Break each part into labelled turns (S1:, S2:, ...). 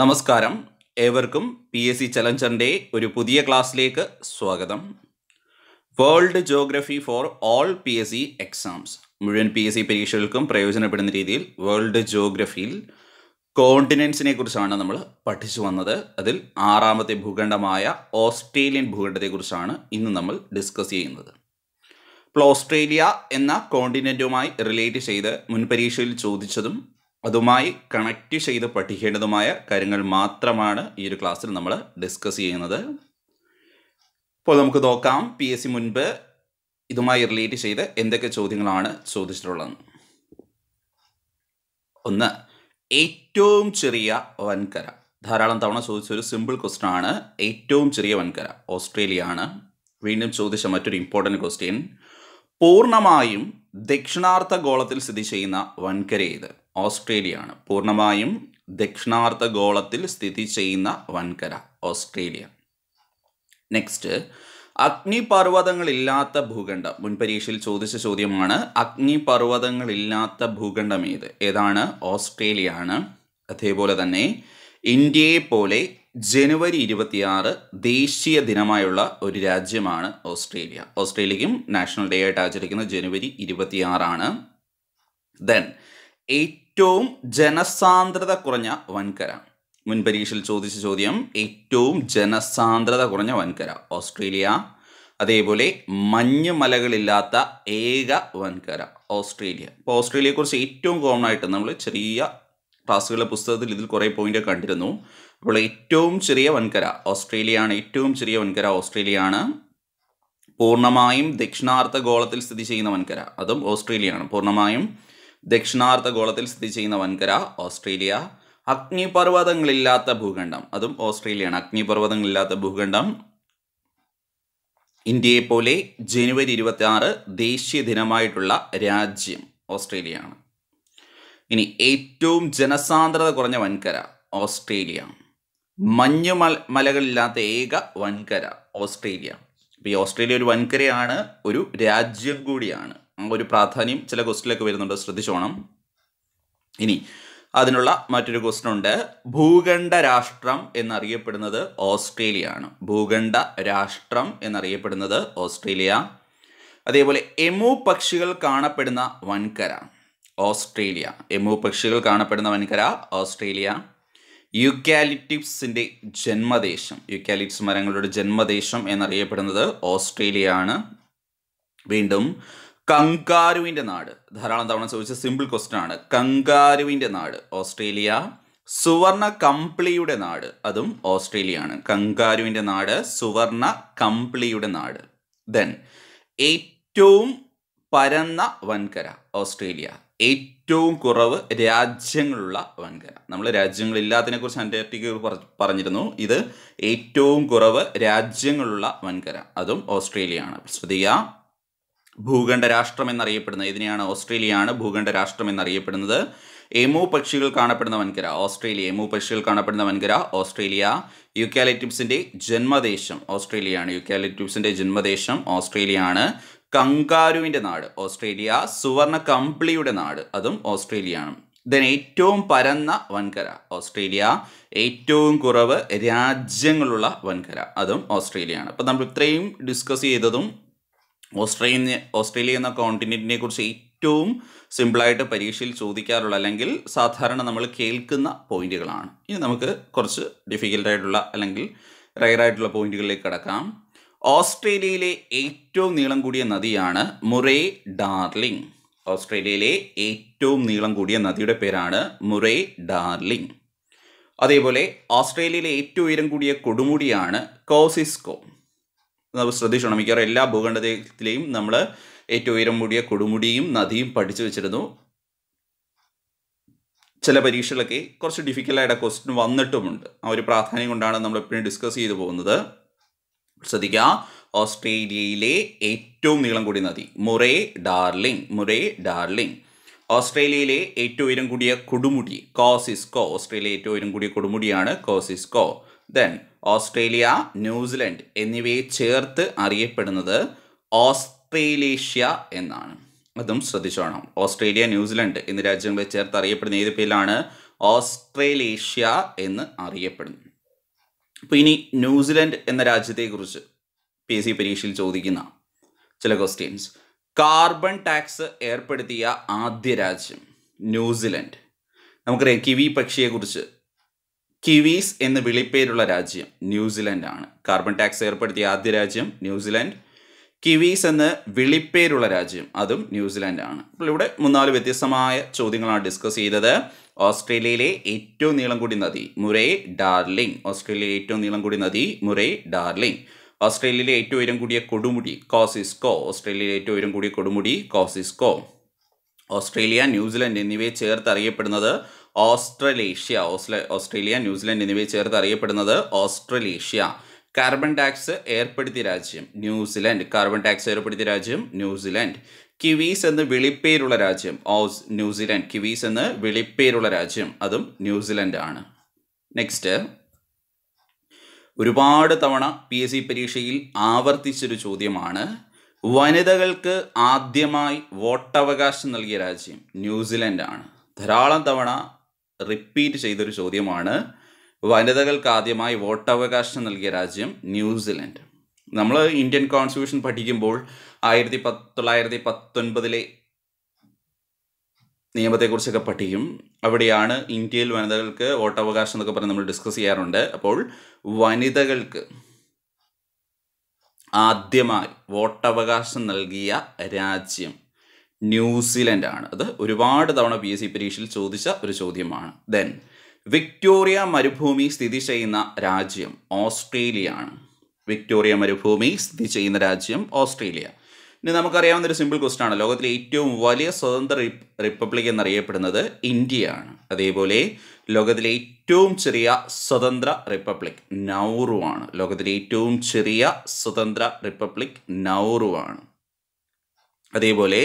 S1: നമസ്കാരം ഏവർക്കും P S C ചലഞ്ചറിൻ്റെ ഒരു പുതിയ ക്ലാസ്സിലേക്ക് സ്വാഗതം world geography for all P S C exams മുഴുവൻ പി എസ് സി പരീക്ഷകൾക്കും പ്രയോജനപ്പെടുന്ന രീതിയിൽ വേൾഡ് ജോഗ്രഫിയിൽ കോണ്ടിനൻസിനെ കുറിച്ചാണ് നമ്മൾ പഠിച്ചു വന്നത് അതിൽ ആറാമത്തെ ഭൂഖണ്ഡമായ ഓസ്ട്രേലിയൻ ഭൂഖണ്ഡത്തെക്കുറിച്ചാണ് ഇന്ന് നമ്മൾ ഡിസ്കസ് ചെയ്യുന്നത് അപ്പോൾ ഓസ്ട്രേലിയ എന്ന കോണ്ടിനെൻറ്റുമായി റിലേറ്റ് ചെയ്ത് മുൻ പരീക്ഷയിൽ ചോദിച്ചതും അതുമായി കണക്റ്റ് ചെയ്ത് പഠിക്കേണ്ടതുമായ കാര്യങ്ങൾ മാത്രമാണ് ഈ ഒരു ക്ലാസ്സിൽ നമ്മൾ ഡിസ്കസ് ചെയ്യുന്നത് ഇപ്പോൾ നമുക്ക് നോക്കാം പി എസ് സി മുൻപ് ഇതുമായി റിലേറ്റ് ചെയ്ത് എന്തൊക്കെ ചോദ്യങ്ങളാണ് ചോദിച്ചിട്ടുള്ളത് ഒന്ന് ഏറ്റവും ചെറിയ വൻകര ധാരാളം തവണ ചോദിച്ച ഒരു സിമ്പിൾ ക്വസ്റ്റൻ ആണ് ഏറ്റവും ചെറിയ വൻകര ഓസ്ട്രേലിയ ആണ് വീണ്ടും ചോദിച്ച മറ്റൊരു ഇമ്പോർട്ടൻറ്റ് ക്വസ്റ്റ്യൻ പൂർണ്ണമായും ദക്ഷിണാർത്ഥ ഗോളത്തിൽ സ്ഥിതി ചെയ്യുന്ന വൻകര ഇത് ആണ് പൂർണ്ണമായും ദക്ഷിണാർത്ഥ ഗോളത്തിൽ സ്ഥിതി ചെയ്യുന്ന വൻകര ഓസ്ട്രേലിയ നെക്സ്റ്റ് അഗ്നിപർവ്വതങ്ങളില്ലാത്ത ഭൂഖണ്ഡം മുൻപരീക്ഷയിൽ ചോദിച്ച ചോദ്യമാണ് അഗ്നിപർവ്വതങ്ങളില്ലാത്ത ഭൂഖണ്ഡം ഏത് ഏതാണ് ഓസ്ട്രേലിയ ആണ് അതേപോലെ തന്നെ ഇന്ത്യയെ പോലെ ജനുവരി ഇരുപത്തിയാറ് ദേശീയ ദിനമായുള്ള ഒരു രാജ്യമാണ് ഓസ്ട്രേലിയ ഓസ്ട്രേലിയക്കും നാഷണൽ ഡേ ആയിട്ട് ആചരിക്കുന്ന ജനുവരി ഇരുപത്തിയാറാണ് ദെൻ ഏറ്റവും ജനസാന്ദ്രത കുറഞ്ഞ വൻകര മുൻ പരീക്ഷയിൽ ചോദിച്ച ചോദ്യം ഏറ്റവും ജനസാന്ദ്രത കുറഞ്ഞ വൻകര ഓസ്ട്രേലിയ അതേപോലെ മഞ്ഞ് മലകളില്ലാത്ത ഏക വൻകര ഓസ്ട്രേലിയ ഇപ്പോൾ ഓസ്ട്രേലിയയെക്കുറിച്ച് ഏറ്റവും കോമൺ ആയിട്ട് നമ്മൾ ചെറിയ ക്ലാസ്സുകളുടെ പുസ്തകത്തിൽ ഇതിൽ കുറേ പോയിൻ്റ് കണ്ടിരുന്നു അപ്പോൾ ഏറ്റവും ചെറിയ വൻകര ഓസ്ട്രേലിയയാണ് ഏറ്റവും ചെറിയ വൻകര ഓസ്ട്രേലിയയാണ് പൂർണ്ണമായും ദക്ഷിണാർത്ഥ ഗോളത്തിൽ സ്ഥിതി ചെയ്യുന്ന വൻകര അതും ഓസ്ട്രേലിയയാണ് പൂർണ്ണമായും ദക്ഷിണാർത്ഥ ഗോളത്തിൽ സ്ഥിതി ചെയ്യുന്ന വൻകര ഓസ്ട്രേലിയ അഗ്നിപർവ്വതങ്ങളില്ലാത്ത ഭൂഖണ്ഡം അതും ഓസ്ട്രേലിയയാണ് അഗ്നിപർവ്വതങ്ങളില്ലാത്ത ഭൂഖണ്ഡം ഇന്ത്യയെ പോലെ ജനുവരി ഇരുപത്തി ആറ് ദേശീയ ദിനമായിട്ടുള്ള രാജ്യം ഓസ്ട്രേലിയയാണ് ഇനി ഏറ്റവും ജനസാന്ദ്രത കുറഞ്ഞ വൻകര ഓസ്ട്രേലിയ മഞ്ഞു മല മലകളില്ലാത്ത ഏക വൻകര ഓസ്ട്രേലിയ അപ്പോൾ ഈ ഓസ്ട്രേലിയ ഒരു വൻകരയാണ് ഒരു രാജ്യം കൂടിയാണ് ഒരു പ്രാധാന്യം ചില ക്വസ്റ്റിലൊക്കെ വരുന്നുണ്ട് ശ്രദ്ധിച്ചോണം ഇനി അതിനുള്ള മറ്റൊരു ക്വസ്റ്റൻ ഉണ്ട് ഭൂഖണ്ഡ രാഷ്ട്രം എന്നറിയപ്പെടുന്നത് ഓസ്ട്രേലിയ ആണ് ഭൂഖണ്ഡ രാഷ്ട്രം എന്നറിയപ്പെടുന്നത് ഓസ്ട്രേലിയ അതേപോലെ എമു പക്ഷികൾ കാണപ്പെടുന്ന വൻകര ഓസ്ട്രേലിയ എമു പക്ഷികൾ കാണപ്പെടുന്ന വൻകര ഓസ്ട്രേലിയ യുക്കാലിറ്റിപ്സിൻ്റെ ജന്മദേശം യുക്കാലിറ്റ്സ് മരങ്ങളുടെ ജന്മദേശം എന്നറിയപ്പെടുന്നത് ഓസ്ട്രേലിയ ആണ് വീണ്ടും കങ്കാരുവിൻ്റെ നാട് ധാരാളം തവണ ചോദിച്ച സിമ്പിൾ ക്വസ്റ്റൻ ആണ് കങ്കാരുവിൻ്റെ നാട് ഓസ്ട്രേലിയ സുവർണ കംപ്ലിയുടെ നാട് അതും ഓസ്ട്രേലിയ ആണ് കങ്കാരുവിൻ്റെ നാട് സുവർണ കംപ്ലിയുടെ നാട് ദെൻ ഏറ്റവും പരന്ന വൻകര ഓസ്ട്രേലിയ ഏറ്റവും ഏറ്റവും കുറവ് രാജ്യങ്ങളുള്ള വൻകര നമ്മൾ കുറിച്ച് അന്റാർട്ടിക്ക പറഞ്ഞിരുന്നു ഇത് ഏറ്റവും കുറവ് രാജ്യങ്ങളുള്ള വൻകര അതും ഓസ്ട്രേലിയയാണ് ശ്രദ്ധിക്കുക ഭൂഖണ്ഡ രാഷ്ട്രം എന്നറിയപ്പെടുന്നത് ഇതിനെയാണ് ഓസ്ട്രേലിയയാണ് ഭൂഖണ്ഡ രാഷ്ട്രം എന്നറിയപ്പെടുന്നത് എമു പക്ഷികൾ കാണപ്പെടുന്ന വൻകര ഓസ്ട്രേലിയ എമു പക്ഷികൾ കാണപ്പെടുന്ന വൻകര ഓസ്ട്രേലിയ യുക്കാലിറ്റിപ്സിൻ്റെ ജന്മദേശം ഓസ്ട്രേലിയയാണ് യുക്കാലിറ്റിപ്സിൻ്റെ ജന്മദേശം ഓസ്ട്രേലിയയാണ് കങ്കാരുവിൻ്റെ നാട് ഓസ്ട്രേലിയ സുവർണ കമ്പിളിയുടെ നാട് അതും ഓസ്ട്രേലിയയാണ് ദെൻ ഏറ്റവും പരന്ന വൻകര ഓസ്ട്രേലിയ ഏറ്റവും കുറവ് രാജ്യങ്ങളുള്ള വൻകര അതും ഓസ്ട്രേലിയയാണ് അപ്പോൾ നമ്മൾ ഇത്രയും ഡിസ്കസ് ചെയ്തതും ഓസ്ട്രേലിയ ഓസ്ട്രേലിയ എന്ന കോണ്ടിനെ കുറിച്ച് ഏറ്റവും സിമ്പിളായിട്ട് പരീക്ഷയിൽ ചോദിക്കാറുള്ള അല്ലെങ്കിൽ സാധാരണ നമ്മൾ കേൾക്കുന്ന പോയിന്റുകളാണ് ഇനി നമുക്ക് കുറച്ച് ഡിഫിക്കൽട്ടായിട്ടുള്ള അല്ലെങ്കിൽ റയറായിട്ടുള്ള പോയിന്റുകളിലേക്ക് കടക്കാം ഓസ്ട്രേലിയയിലെ ഏറ്റവും നീളം കൂടിയ നദിയാണ് മുറേ ഡാർലിംഗ് ഓസ്ട്രേലിയയിലെ ഏറ്റവും നീളം കൂടിയ നദിയുടെ പേരാണ് മുറേ ഡാർലിംഗ് അതേപോലെ ഓസ്ട്രേലിയയിലെ ഏറ്റവും ഉയരം കൂടിയ കൊടുമുടിയാണ് കോസിസ്കോ നമ്മൾ ശ്രദ്ധിച്ചോണം മിക്കവാറും എല്ലാ ഭൂഖണ്ഡത്തിലെയും നമ്മൾ ഏറ്റവും ഉയരം കൂടിയ കൊടുമുടിയും നദിയും പഠിച്ചു വെച്ചിരുന്നു ചില പരീക്ഷകളൊക്കെ കുറച്ച് ഡിഫിക്കൽ ആയിട്ട് ക്വസ്റ്റ്യൻ വന്നിട്ടുമുണ്ട് ആ ഒരു പ്രാധാന്യം കൊണ്ടാണ് നമ്മൾ എപ്പോഴും ഡിസ്കസ് ചെയ്തു പോകുന്നത് ശ്രദ്ധിക്കുക ഓസ്ട്രേലിയയിലെ ഏറ്റവും നീളം കൂടിയ നദി മുറേ ഡാർലിംഗ് മുറേ ഡാർലിംഗ് ഓസ്ട്രേലിയയിലെ ഏറ്റവും ഉയരം കൂടിയ കൊടുമുടി കോസിസ്കോ ഓസ്ട്രേലിയ ഏറ്റവും ഉയരം കൂടിയ കൊടുമുടിയാണ് കോസിസ്കോ ദെൻ ഓസ്ട്രേലിയ ന്യൂസിലൻഡ് എന്നിവയെ ചേർത്ത് അറിയപ്പെടുന്നത് ഓസ്ട്രേലേഷ്യ എന്നാണ് അതും ശ്രദ്ധിച്ചോണം ഓസ്ട്രേലിയ ന്യൂസിലൻഡ് എന്നീ രാജ്യങ്ങളെ ചേർത്ത് അറിയപ്പെടുന്ന ഏത് പേരിലാണ് ഓസ്ട്രേലേഷ്യ എന്ന് അറിയപ്പെടുന്നു അപ്പോൾ ഇനി ന്യൂസിലൻഡ് എന്ന രാജ്യത്തെക്കുറിച്ച് പി എസ് സി പരീക്ഷയിൽ ചോദിക്കുന്ന ചില ക്വസ്റ്റ്യൻസ് കാർബൺ ടാക്സ് ഏർപ്പെടുത്തിയ ആദ്യ രാജ്യം ന്യൂസിലൻഡ് നമുക്കറിയാം കിവി പക്ഷിയെക്കുറിച്ച് കിവീസ് എന്ന് വിളിപ്പേരുള്ള രാജ്യം ന്യൂസിലൻഡാണ് ആണ് കാർബൺ ടാക്സ് ഏർപ്പെടുത്തിയ ആദ്യ രാജ്യം ന്യൂസിലൻഡ് കിവീസ് എന്ന് വിളിപ്പേരുള്ള രാജ്യം അതും ന്യൂസിലൻഡാണ് ആണ് അപ്പോൾ ഇവിടെ മൂന്നാല് വ്യത്യസ്തമായ ചോദ്യങ്ങളാണ് ഡിസ്കസ് ചെയ്തത് ഓസ്ട്രേലിയയിലെ ഏറ്റവും നീളം കൂടി നദി മുറേ ഡാർലിംഗ് ഓസ്ട്രേലിയയിലെ ഏറ്റവും നീളം കൂടി നദി മുറേ ഡാർലിംഗ് ഓസ്ട്രേലിയയിലെ ഏറ്റവും ഉയരം കൂടിയ കൊടുമുടി കോസിസ്കോ ഓസ്ട്രേലിയയിലെ ഏറ്റവും ഉയരം കൂടിയ കൊടുമുടി കോസിസ്കോ ഓസ്ട്രേലിയ ന്യൂസിലൻഡ് എന്നിവയെ ചേർത്ത് അറിയപ്പെടുന്നത് ഓസ്ട്രലേഷ്യ ഓസ്ട്രേലിയ ന്യൂസിലൻഡ് എന്നിവയെ ചേർത്ത് അറിയപ്പെടുന്നത് ഓസ്ട്രലേഷ്യ കാർബൺ ടാക്സ് ഏർപ്പെടുത്തിയ രാജ്യം ന്യൂസിലൻഡ് കാർബൺ ടാക്സ് ഏർപ്പെടുത്തിയ രാജ്യം ന്യൂസിലൻഡ് കിവീസ് എന്ന് വിളിപ്പേരുള്ള രാജ്യം ഓസ് ന്യൂസിലൻഡ് കിവീസ് എന്ന് വിളിപ്പേരുള്ള രാജ്യം അതും ന്യൂസിലൻഡ് ആണ് നെക്സ്റ്റ് ഒരുപാട് തവണ പി എസ് സി പരീക്ഷയിൽ ആവർത്തിച്ചൊരു ചോദ്യമാണ് വനിതകൾക്ക് ആദ്യമായി വോട്ടവകാശം നൽകിയ രാജ്യം ന്യൂസിലൻഡ് ആണ് ധാരാളം തവണ റിപ്പീറ്റ് ചെയ്തൊരു ചോദ്യമാണ് വനിതകൾക്ക് ആദ്യമായി വോട്ടവകാശം നൽകിയ രാജ്യം ന്യൂസിലൻഡ് നമ്മൾ ഇന്ത്യൻ കോൺസ്റ്റിറ്റ്യൂഷൻ പഠിക്കുമ്പോൾ ആയിരത്തി പത്ത് തൊള്ളായിരത്തി പത്തൊൻപതിലെ നിയമത്തെക്കുറിച്ചൊക്കെ പഠിക്കും അവിടെയാണ് ഇന്ത്യയിൽ വനിതകൾക്ക് വോട്ടവകാശം എന്നൊക്കെ പറഞ്ഞ് നമ്മൾ ഡിസ്കസ് ചെയ്യാറുണ്ട് അപ്പോൾ വനിതകൾക്ക് ആദ്യമായി വോട്ടവകാശം നൽകിയ രാജ്യം ന്യൂസിലൻഡാണ് ആണ് അത് ഒരുപാട് തവണ പി എസ് സി പരീക്ഷയിൽ ചോദിച്ച ഒരു ചോദ്യമാണ് ദെൻ വിക്ടോറിയ മരുഭൂമി സ്ഥിതി ചെയ്യുന്ന രാജ്യം ഓസ്ട്രേലിയ ആണ് വിക്ടോറിയ മരുഭൂമി സ്ഥിതി ചെയ്യുന്ന രാജ്യം ഓസ്ട്രേലിയ ഇനി നമുക്കറിയാവുന്ന ഒരു സിമ്പിൾ ക്വസ്റ്റ്യൻ ആണ് ലോകത്തിലെ ഏറ്റവും വലിയ സ്വതന്ത്ര റിപ്പബ്ലിക് എന്നറിയപ്പെടുന്നത് ഇന്ത്യ ആണ് അതേപോലെ ലോകത്തിലെ ഏറ്റവും ചെറിയ സ്വതന്ത്ര റിപ്പബ്ലിക് നൗറു ആണ് ലോകത്തിലെ ഏറ്റവും ചെറിയ സ്വതന്ത്ര റിപ്പബ്ലിക് നൗറു ആണ് അതേപോലെ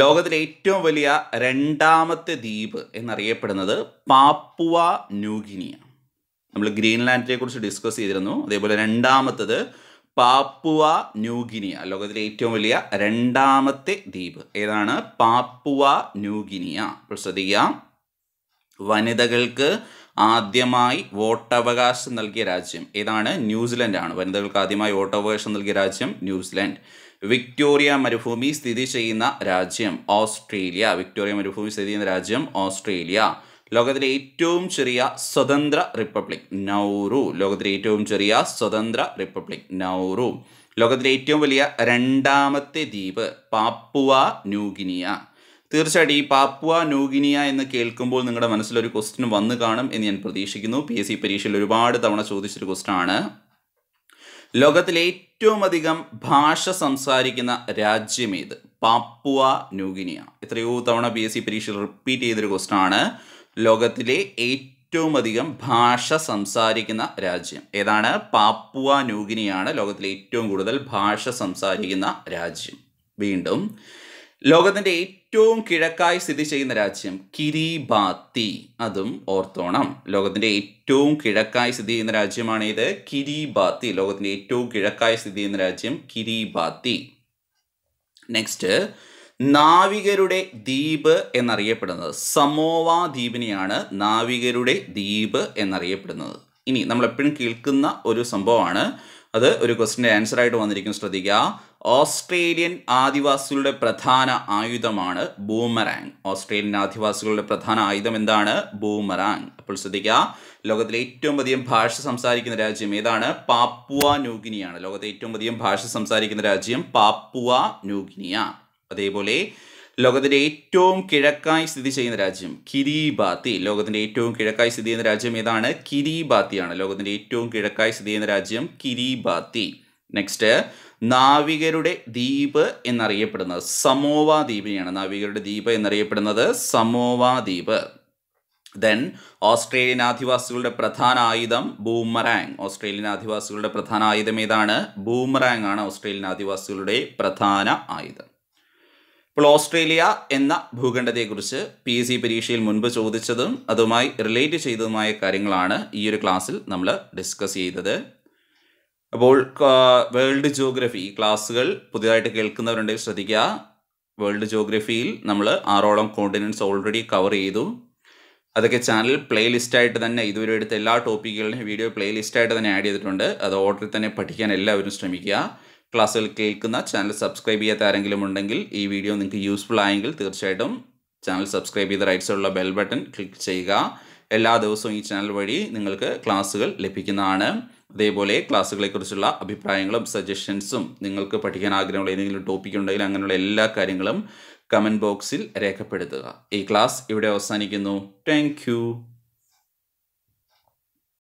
S1: ലോകത്തിലെ ഏറ്റവും വലിയ രണ്ടാമത്തെ ദ്വീപ് എന്നറിയപ്പെടുന്നത് പാപ്പുവ ന്യൂഗിനിയാണ് നമ്മൾ ഗ്രീൻലാൻഡിനെ കുറിച്ച് ഡിസ്കസ് ചെയ്തിരുന്നു അതേപോലെ രണ്ടാമത്തത് പാപ്പുവ ന്യൂഗിനിയ ലോകത്തിലെ ഏറ്റവും വലിയ രണ്ടാമത്തെ ദ്വീപ് ഏതാണ് പാപ്പുവ ന്യൂഗിനിയ ഇപ്പോൾ ശ്രദ്ധിക്കുക വനിതകൾക്ക് ആദ്യമായി വോട്ടവകാശം നൽകിയ രാജ്യം ഏതാണ് ന്യൂസിലൻഡാണ് വനിതകൾക്ക് ആദ്യമായി വോട്ടവകാശം നൽകിയ രാജ്യം ന്യൂസിലൻഡ് വിക്ടോറിയ മരുഭൂമി സ്ഥിതി ചെയ്യുന്ന രാജ്യം ഓസ്ട്രേലിയ വിക്ടോറിയ മരുഭൂമി സ്ഥിതി ചെയ്യുന്ന രാജ്യം ഓസ്ട്രേലിയ ലോകത്തിലെ ഏറ്റവും ചെറിയ സ്വതന്ത്ര റിപ്പബ്ലിക് നൗറു ലോകത്തിലെ ഏറ്റവും ചെറിയ സ്വതന്ത്ര റിപ്പബ്ലിക് നൗറു ലോകത്തിലെ ഏറ്റവും വലിയ രണ്ടാമത്തെ ദ്വീപ് പാപ്പുവ ന്യൂഗിനിയ തീർച്ചയായിട്ടും ഈ പാപ്പുവ ന്യൂഗിനിയ എന്ന് കേൾക്കുമ്പോൾ നിങ്ങളുടെ മനസ്സിലൊരു ക്വസ്റ്റ്യൻ വന്നു കാണും എന്ന് ഞാൻ പ്രതീക്ഷിക്കുന്നു പി എസ് സി പരീക്ഷയിൽ ഒരുപാട് തവണ ചോദിച്ചൊരു ക്വസ്റ്റ്യൻ ആണ് ലോകത്തിലെ ഏറ്റവും അധികം ഭാഷ സംസാരിക്കുന്ന രാജ്യം ഏത് പാപ്പുവ ന്യൂഗിനിയ എത്രയോ തവണ പി എസ് സി പരീക്ഷയിൽ റിപ്പീറ്റ് ചെയ്തൊരു ക്വസ്റ്റ്യൻ ആണ് ലോകത്തിലെ ഏറ്റവും അധികം ഭാഷ സംസാരിക്കുന്ന രാജ്യം ഏതാണ് പാപ്പുവ ന്യൂഗിനിയാണ് ലോകത്തിലെ ഏറ്റവും കൂടുതൽ ഭാഷ സംസാരിക്കുന്ന രാജ്യം വീണ്ടും ലോകത്തിൻ്റെ ഏറ്റവും കിഴക്കായി സ്ഥിതി ചെയ്യുന്ന രാജ്യം കിരിബാത്തി അതും ഓർത്തോണം ലോകത്തിൻ്റെ ഏറ്റവും കിഴക്കായി സ്ഥിതി ചെയ്യുന്ന രാജ്യമാണ് ഇത് കിരിബാത്തി ലോകത്തിൻ്റെ ഏറ്റവും കിഴക്കായി സ്ഥിതി ചെയ്യുന്ന രാജ്യം കിരിബാത്തി നെക്സ്റ്റ് നാവികരുടെ ദ്വീപ് എന്നറിയപ്പെടുന്നത് സമോവ ദ്വീപിനെയാണ് നാവികരുടെ ദ്വീപ് എന്നറിയപ്പെടുന്നത് ഇനി നമ്മൾ എപ്പോഴും കേൾക്കുന്ന ഒരു സംഭവമാണ് അത് ഒരു ക്വസ്റ്റിൻ്റെ ആൻസർ ആയിട്ട് വന്നിരിക്കും ശ്രദ്ധിക്കുക ഓസ്ട്രേലിയൻ ആദിവാസികളുടെ പ്രധാന ആയുധമാണ് ബൂമറാങ് ഓസ്ട്രേലിയൻ ആദിവാസികളുടെ പ്രധാന ആയുധം എന്താണ് ബൂമറാങ് അപ്പോൾ ശ്രദ്ധിക്കുക ലോകത്തിലെ ഏറ്റവും അധികം ഭാഷ സംസാരിക്കുന്ന രാജ്യം ഏതാണ് പാപ്പുവ ന്യൂഗിനിയാണ് ലോകത്തെ ഏറ്റവും അധികം ഭാഷ സംസാരിക്കുന്ന രാജ്യം പാപ്പുവ ന്യൂഗിനിയ അതേപോലെ ലോകത്തിൻ്റെ ഏറ്റവും കിഴക്കായി സ്ഥിതി ചെയ്യുന്ന രാജ്യം കിരിബാത്തി ലോകത്തിൻ്റെ ഏറ്റവും കിഴക്കായി സ്ഥിതി ചെയ്യുന്ന രാജ്യം ഏതാണ് കിരീബാത്തിയാണ് ലോകത്തിൻ്റെ ഏറ്റവും കിഴക്കായി സ്ഥിതി ചെയ്യുന്ന രാജ്യം കിരിബാത്തി നെക്സ്റ്റ് നാവികരുടെ ദ്വീപ് എന്നറിയപ്പെടുന്നത് സമോവ ദ്വീപിനെയാണ് നാവികരുടെ ദ്വീപ് എന്നറിയപ്പെടുന്നത് സമോവ ദ്വീപ് ദെൻ ഓസ്ട്രേലിയൻ ആദിവാസികളുടെ പ്രധാന ആയുധം ബൂമറാങ് ഓസ്ട്രേലിയൻ ആദിവാസികളുടെ പ്രധാന ആയുധം ഏതാണ് ബൂമറാങ് ആണ് ഓസ്ട്രേലിയൻ ആദിവാസികളുടെ പ്രധാന ആയുധം അപ്പോൾ ഓസ്ട്രേലിയ എന്ന ഭൂഖണ്ഡത്തെക്കുറിച്ച് പി എസ് സി പരീക്ഷയിൽ മുൻപ് ചോദിച്ചതും അതുമായി റിലേറ്റ് ചെയ്തതുമായ കാര്യങ്ങളാണ് ഈ ഒരു ക്ലാസ്സിൽ നമ്മൾ ഡിസ്കസ് ചെയ്തത് അപ്പോൾ വേൾഡ് ജോഗ്രഫി ക്ലാസ്സുകൾ പുതിയതായിട്ട് കേൾക്കുന്നവരുണ്ടെങ്കിൽ ശ്രദ്ധിക്കുക വേൾഡ് ജോഗ്രഫിയിൽ നമ്മൾ ആറോളം കോണ്ടിനൻസ് ഓൾറെഡി കവർ ചെയ്തു അതൊക്കെ ചാനൽ പ്ലേലിസ്റ്റായിട്ട് തന്നെ ഇതുവരെ എടുത്ത എല്ലാ ടോപ്പിക്കുകളിലും വീഡിയോ പ്ലേലിസ്റ്റായിട്ട് തന്നെ ആഡ് ചെയ്തിട്ടുണ്ട് അത് ഓർഡറിൽ തന്നെ പഠിക്കാൻ എല്ലാവരും ശ്രമിക്കുക ക്ലാസ്സുകൾ കേൾക്കുന്ന ചാനൽ സബ്സ്ക്രൈബ് ചെയ്യാത്ത ആരെങ്കിലും ഉണ്ടെങ്കിൽ ഈ വീഡിയോ നിങ്ങൾക്ക് യൂസ്ഫുൾ ആയെങ്കിൽ തീർച്ചയായിട്ടും ചാനൽ സബ്സ്ക്രൈബ് ചെയ്ത റൈറ്റ് സൈഡിലുള്ള ബെൽ ബട്ടൺ ക്ലിക്ക് ചെയ്യുക എല്ലാ ദിവസവും ഈ ചാനൽ വഴി നിങ്ങൾക്ക് ക്ലാസ്സുകൾ ലഭിക്കുന്നതാണ് അതേപോലെ ക്ലാസ്സുകളെക്കുറിച്ചുള്ള അഭിപ്രായങ്ങളും സജഷൻസും നിങ്ങൾക്ക് പഠിക്കാൻ ആഗ്രഹമുള്ള ഏതെങ്കിലും ടോപ്പിക് ഉണ്ടെങ്കിൽ അങ്ങനെയുള്ള എല്ലാ കാര്യങ്ങളും കമൻറ്റ് ബോക്സിൽ രേഖപ്പെടുത്തുക ഈ ക്ലാസ് ഇവിടെ അവസാനിക്കുന്നു താങ്ക്